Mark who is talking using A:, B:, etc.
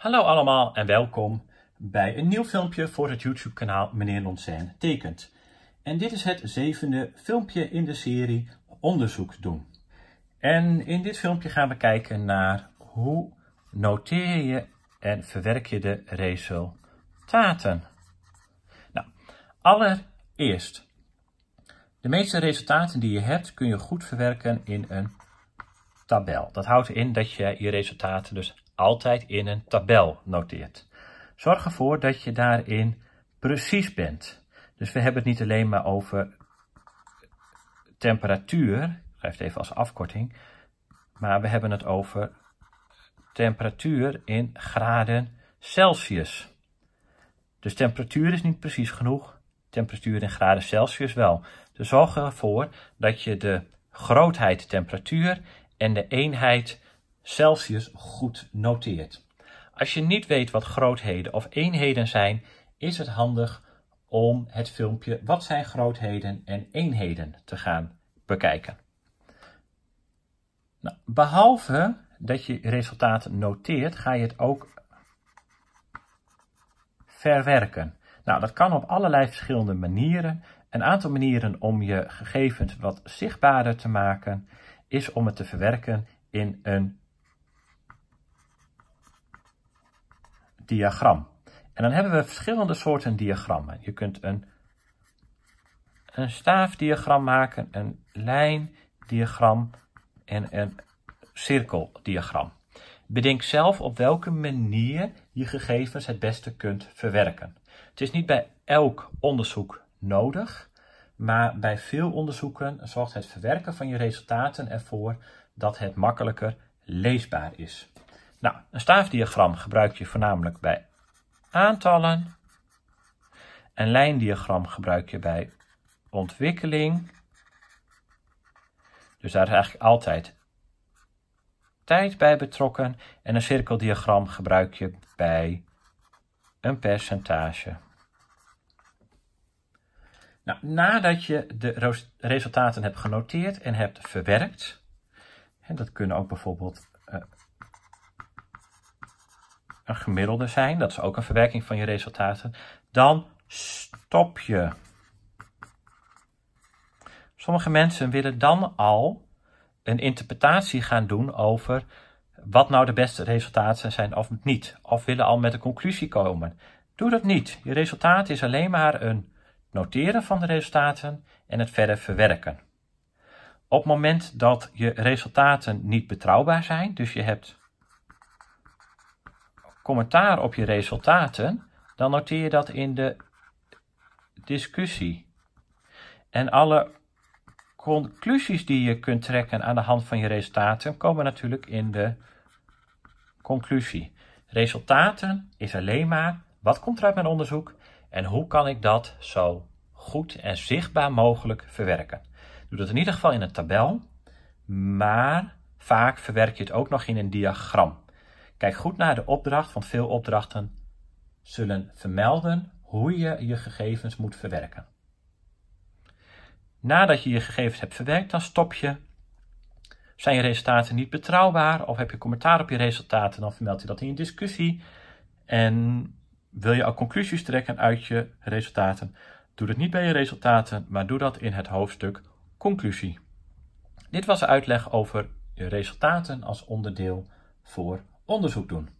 A: Hallo allemaal en welkom bij een nieuw filmpje voor het YouTube kanaal Meneer Nonsijn Tekent. En dit is het zevende filmpje in de serie Onderzoek doen. En in dit filmpje gaan we kijken naar hoe noteer je en verwerk je de resultaten. Nou, allereerst, de meeste resultaten die je hebt kun je goed verwerken in een tabel. Dat houdt in dat je je resultaten dus altijd in een tabel noteert. Zorg ervoor dat je daarin precies bent. Dus we hebben het niet alleen maar over temperatuur, ik schrijf het even als afkorting, maar we hebben het over temperatuur in graden Celsius. Dus temperatuur is niet precies genoeg, temperatuur in graden Celsius wel. Dus zorg ervoor dat je de grootheid temperatuur en de eenheid Celsius goed noteert. Als je niet weet wat grootheden of eenheden zijn, is het handig om het filmpje Wat zijn grootheden en eenheden te gaan bekijken. Nou, behalve dat je resultaten noteert, ga je het ook verwerken. Nou, dat kan op allerlei verschillende manieren. Een aantal manieren om je gegevens wat zichtbaarder te maken is om het te verwerken in een diagram. En dan hebben we verschillende soorten diagrammen. Je kunt een, een staafdiagram maken, een lijndiagram en een cirkeldiagram. Bedenk zelf op welke manier je gegevens het beste kunt verwerken. Het is niet bij elk onderzoek nodig, maar bij veel onderzoeken zorgt het verwerken van je resultaten ervoor dat het makkelijker leesbaar is. Nou, een staafdiagram gebruik je voornamelijk bij aantallen. Een lijndiagram gebruik je bij ontwikkeling. Dus daar is eigenlijk altijd tijd bij betrokken. En een cirkeldiagram gebruik je bij een percentage. Nou, nadat je de resultaten hebt genoteerd en hebt verwerkt, en dat kunnen ook bijvoorbeeld een gemiddelde zijn, dat is ook een verwerking van je resultaten, dan stop je. Sommige mensen willen dan al een interpretatie gaan doen over wat nou de beste resultaten zijn of niet. Of willen al met een conclusie komen. Doe dat niet. Je resultaat is alleen maar een noteren van de resultaten en het verder verwerken. Op het moment dat je resultaten niet betrouwbaar zijn, dus je hebt commentaar op je resultaten, dan noteer je dat in de discussie. En alle conclusies die je kunt trekken aan de hand van je resultaten komen natuurlijk in de conclusie. Resultaten is alleen maar wat komt er uit mijn onderzoek en hoe kan ik dat zo goed en zichtbaar mogelijk verwerken. Doe dat in ieder geval in een tabel, maar vaak verwerk je het ook nog in een diagram. Kijk goed naar de opdracht, want veel opdrachten zullen vermelden hoe je je gegevens moet verwerken. Nadat je je gegevens hebt verwerkt, dan stop je. Zijn je resultaten niet betrouwbaar of heb je commentaar op je resultaten, dan vermeld je dat in je discussie. En wil je al conclusies trekken uit je resultaten, doe dat niet bij je resultaten, maar doe dat in het hoofdstuk conclusie. Dit was de uitleg over je resultaten als onderdeel voor onderzoek doen.